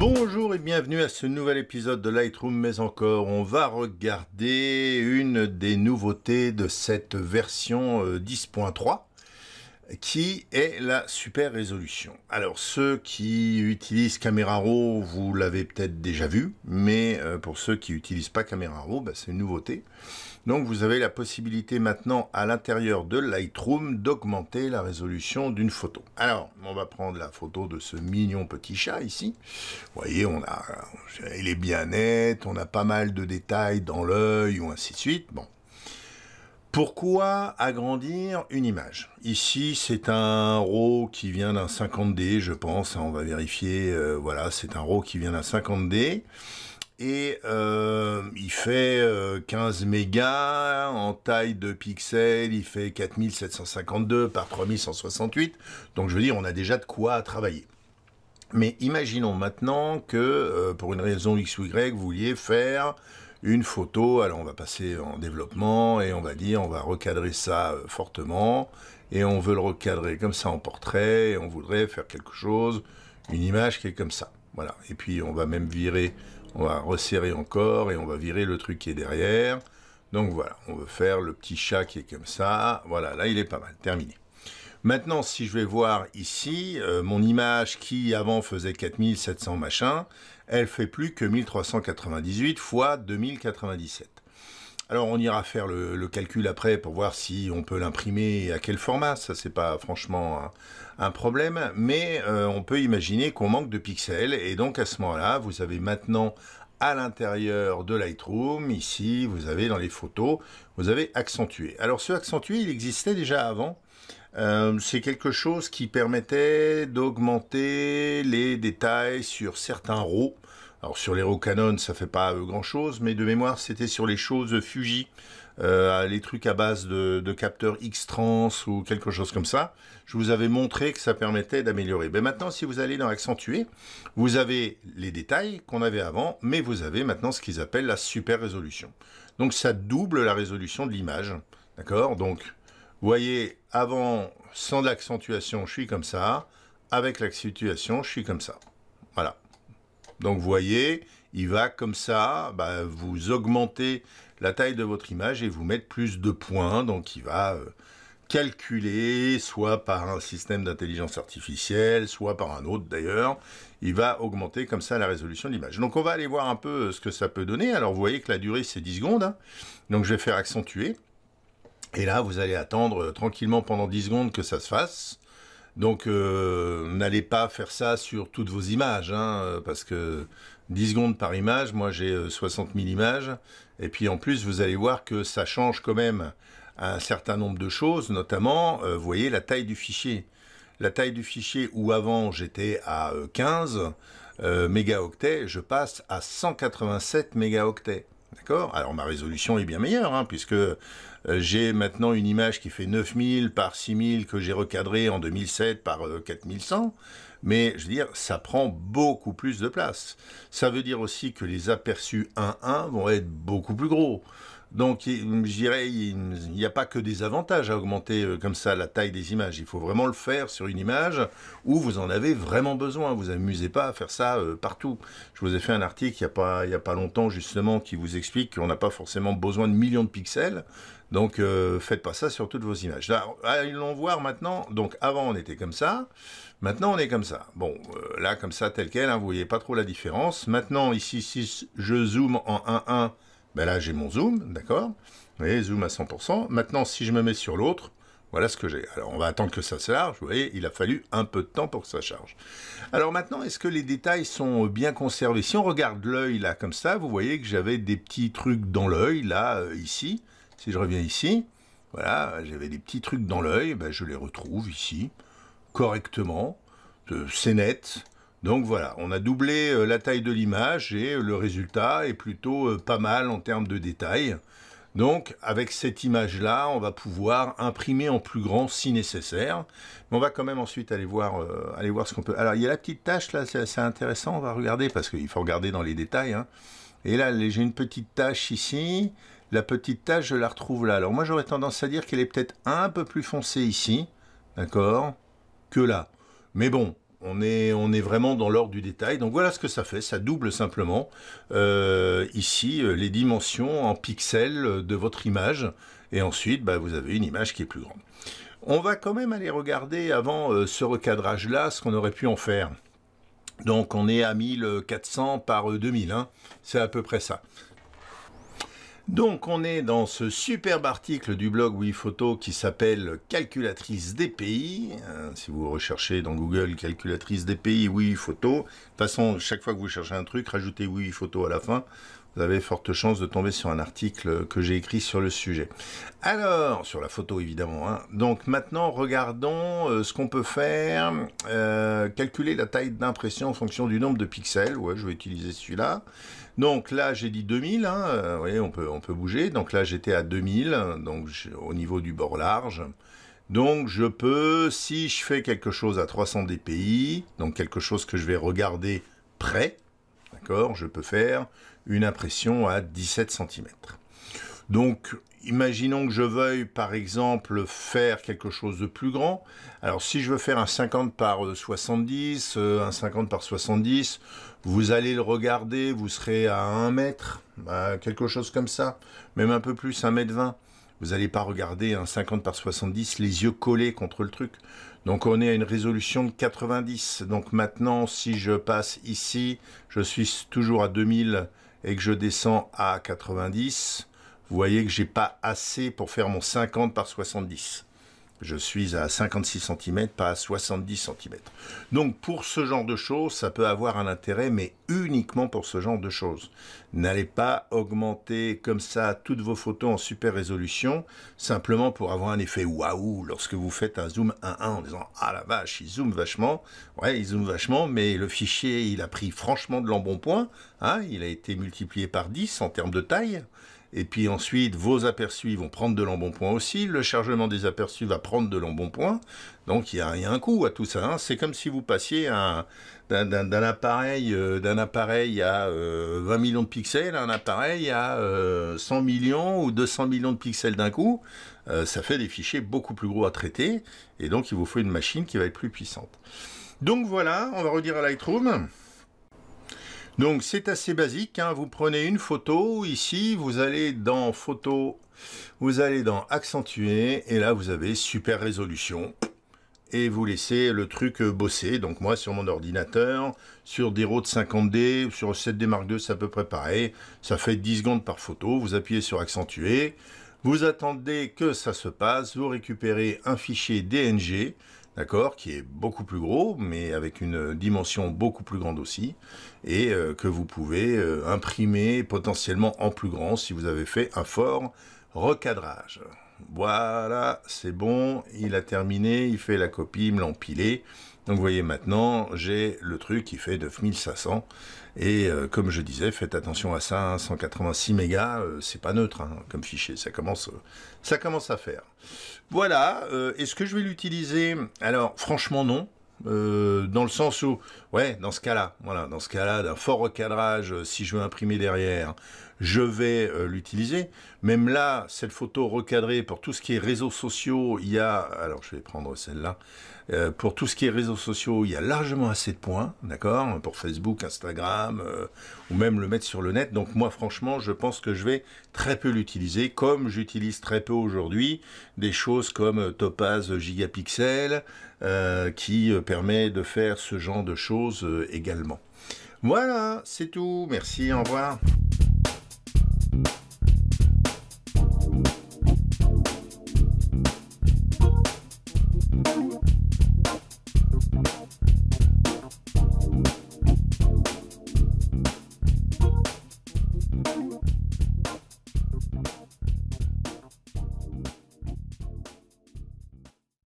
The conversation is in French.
Bonjour et bienvenue à ce nouvel épisode de Lightroom mais encore on va regarder une des nouveautés de cette version 10.3 euh, qui est la super résolution. Alors ceux qui utilisent Camera Raw, vous l'avez peut-être déjà vu, mais euh, pour ceux qui n'utilisent pas Camera Raw, bah, c'est une nouveauté. Donc vous avez la possibilité maintenant à l'intérieur de Lightroom d'augmenter la résolution d'une photo. Alors on va prendre la photo de ce mignon petit chat ici. Vous voyez, on a, il est bien net, on a pas mal de détails dans l'œil ou ainsi de suite. Bon, pourquoi agrandir une image Ici, c'est un RAW qui vient d'un 50D, je pense. Hein, on va vérifier. Euh, voilà, c'est un RAW qui vient d'un 50D. Et euh, il fait 15 euh, mégas en taille de pixels, il fait 4752 par 3168. Donc je veux dire, on a déjà de quoi travailler. Mais imaginons maintenant que pour une raison X ou Y, vous vouliez faire une photo, alors on va passer en développement et on va dire on va recadrer ça euh, fortement et on veut le recadrer comme ça en portrait et on voudrait faire quelque chose, une image qui est comme ça. Voilà. Et puis on va même virer, on va resserrer encore et on va virer le truc qui est derrière. Donc voilà, on veut faire le petit chat qui est comme ça. Voilà, là il est pas mal, terminé. Maintenant, si je vais voir ici, euh, mon image qui avant faisait 4700 machins, elle fait plus que 1398 fois 2097. Alors on ira faire le, calcul après pour voir si on peut l'imprimer à quel format, ça c'est pas franchement un, problème, mais euh, on peut imaginer qu'on manque de pixels et donc à ce moment-là, vous avez maintenant à l'intérieur de Lightroom, ici vous avez dans les photos, vous avez accentué. Alors ce accentué, il existait déjà avant, euh, c'est quelque chose qui permettait d'augmenter les détails sur certains RAW. Alors sur les RAW Canon, ça fait pas euh, grand-chose, mais de mémoire, c'était sur les choses Fuji, euh, les trucs à base de, capteurs X-Trans ou quelque chose comme ça. Je vous avais montré que ça permettait d'améliorer. Mais ben, maintenant, si vous allez dans Accentuer, vous avez les détails qu'on avait avant, mais vous avez maintenant ce qu'ils appellent la super résolution. Donc ça double la résolution de l'image. D'accord Donc voyez, avant, sans l'accentuation, je suis comme ça. Avec l'accentuation, je suis comme ça. Voilà. Donc, vous voyez, il va comme ça, bah, vous augmentez la taille de votre image et vous mettre plus de points. Donc, il va euh, calculer, soit par un système d'intelligence artificielle, soit par un autre d'ailleurs. Il va augmenter comme ça la résolution de l'image. Donc, on va aller voir un peu euh, ce que ça peut donner. Alors, vous voyez que la durée, c'est 10 secondes. Hein. Donc, je vais faire accentuer. Et là, vous allez attendre euh, tranquillement pendant 10 secondes que ça se fasse. Donc, euh, n'allez pas faire ça sur toutes vos images, hein, euh, parce que 10 secondes par image, moi j'ai 60 000 images. Et puis en plus, vous allez voir que ça change quand même un certain nombre de choses, notamment, vous voyez, la taille du fichier. La taille du fichier où avant j'étais à 15 mégaoctets, je passe à 187 mégaoctets. D'accord Alors ma résolution est bien meilleure, hein, puisque euh, j'ai maintenant une image qui fait 9000 par 6000 que j'ai recadrée en 2007 par 4100. Euh, Mais je veux dire, ça prend beaucoup plus de place. Ça veut dire aussi que les aperçus 1-1 vont être beaucoup plus gros. Donc, je dirais, il n'y a pas que des avantages à augmenter euh, comme ça la taille des images. Il faut vraiment le faire sur une image où vous en avez vraiment besoin. Vous amusez pas à faire ça euh, partout. Je vous ai fait un article il n'y a, pas, a pas longtemps, justement, qui vous explique qu'on n'a pas forcément besoin de millions de pixels. Donc, euh, faites pas ça sur toutes vos images. Alors, allons voir maintenant. Donc, avant, on était comme ça. Maintenant, on est comme ça. Bon, là, comme ça, tel quel, hein, vous voyez pas trop la différence. Maintenant, ici, si je zoome en 1.1, ben là j'ai mon zoom, d'accord voyez, zoom à 100%. Maintenant, si je me mets sur l'autre, voilà ce que j'ai. Alors, on va attendre que ça se large. Vous voyez, il a fallu un peu de temps pour que ça charge. Alors maintenant, est-ce que les détails sont bien conservés Si on regarde l'œil là comme ça, vous voyez que j'avais des petits trucs dans l'œil là, euh, ici. Si je reviens ici, voilà, j'avais des petits trucs dans l'œil. Ben, je les retrouve ici correctement. Euh, c'est net. Donc voilà, on a doublé euh, la taille de l'image et euh, le résultat est plutôt euh, pas mal en termes de détails. Donc avec cette image-là, on va pouvoir imprimer en plus grand si nécessaire. Mais on va quand même ensuite aller voir, aller voir ce qu'on peut... Alors il y a la petite tâche là, c'est intéressant, on va regarder parce qu'il faut regarder dans les détails. Hein. Et là, j'ai une petite tâche ici. La petite tâche, je la retrouve là. Alors moi, j'aurais tendance à dire qu'elle est peut-être un peu plus foncée ici, d'accord, que là. Mais bon, on est, vraiment dans l'ordre du détail. Donc voilà ce que ça fait, ça double simplement euh, ici euh, les dimensions en pixels de votre image. Et ensuite, bah, vous avez une image qui est plus grande. On va quand même aller regarder avant euh, ce recadrage-là ce qu'on aurait pu en faire. Donc on est à 1400 par 2000, hein. c'est à peu près ça. Donc on est dans ce superbe article du blog Photo qui s'appelle Calculatrice des pays. Euh, si vous recherchez dans Google Calculatrice des pays Photo, de toute façon chaque fois que vous cherchez un truc, rajoutez Photo à la fin, vous avez forte chance de tomber sur un article que j'ai écrit sur le sujet. Alors, sur la photo évidemment. Hein. Donc maintenant, regardons euh, ce qu'on peut faire. Euh, calculer la taille d'impression en fonction du nombre de pixels. Ouais, je vais utiliser celui-là. Donc là, j'ai dit 2000. Hein. Euh, vous voyez, on peut, on peut bouger. Donc là, j'étais à 2000, donc au niveau du bord large. Donc je peux, si je fais quelque chose à 300 dpi, donc quelque chose que je vais regarder près, d'accord, je peux faire une impression à 17 cm. Donc, imaginons que je veuille, par exemple, faire quelque chose de plus grand. Alors, si je veux faire un 50 par 70, euh, un 50 par 70, vous allez le regarder, vous serez à 1 mètre, quelque chose comme ça, même un peu plus, 1 mètre 20. Vous n'allez pas regarder un 50 par 70 les yeux collés contre le truc. Donc on est à une résolution de 90. Donc maintenant, si je passe ici, je suis toujours à 2000 et que je descends à 90, vous voyez que j'ai pas assez pour faire mon 50 par 70. Je suis à 56 cm, pas à 70 cm. Donc pour ce genre de choses, ça peut avoir un intérêt, mais uniquement pour ce genre de choses. N'allez pas augmenter comme ça toutes vos photos en super résolution, simplement pour avoir un effet waouh lorsque vous faites un zoom 1 en disant Ah la vache, il zoome vachement. Ouais, il zoome vachement, mais le fichier, il a pris franchement de l'embonpoint. Hein, il a été multiplié par 10 en termes de taille. Et puis ensuite, vos aperçus vont prendre de l'embonpoint aussi. Le chargement des aperçus va prendre de l'embonpoint. Donc il y, a un coût à tout ça. Hein. C'est comme si vous passiez d'un appareil, euh, appareil à 20 euh, millions de pixels à un appareil à 100 euh, millions ou 200 millions de pixels d'un coup. ça fait des fichiers beaucoup plus gros à traiter. Et donc il vous faut une machine qui va être plus puissante. Donc voilà, on va redire à Lightroom. Donc c'est assez basique, hein. vous prenez une photo, ici vous allez dans photo, vous allez dans accentuer, et là vous avez super résolution, et vous laissez le truc euh, bosser, donc moi sur mon ordinateur, sur des routes 50D, sur 7D Mark II c'est à peu près pareil, ça fait 10 secondes par photo, vous appuyez sur accentuer, vous attendez que ça se passe, vous récupérez un fichier DNG, d'accord, qui est beaucoup plus gros, mais avec une dimension beaucoup plus grande aussi, et euh, que vous pouvez euh, imprimer potentiellement en plus grand si vous avez fait un fort recadrage. Voilà, c'est bon, il a terminé, il fait la copie, il me l'a donc vous voyez maintenant, j'ai le truc qui fait 9500. Et euh, comme je disais, faites attention à ça, 186 hein, mégas, euh, c'est pas neutre hein, comme fichier, ça commence, euh, ça commence à faire. Voilà, est-ce que je vais l'utiliser Alors franchement non, dans le sens où Ouais, dans ce cas-là, voilà, dans ce cas-là, d'un fort recadrage, euh, si je veux imprimer derrière, je vais euh, l'utiliser. Même là, cette photo recadrée pour tout ce qui est réseaux sociaux, il y a, alors je vais prendre celle-là, euh, pour tout ce qui est réseaux sociaux, il y a largement assez de points, d'accord, pour Facebook, Instagram, ou même le mettre sur le net. Donc moi, franchement, je pense que je vais très peu l'utiliser, comme j'utilise très peu aujourd'hui des choses comme Topaz Gigapixel, qui permet de faire ce genre de choses euh, également. Voilà, c'est tout. Merci, au revoir.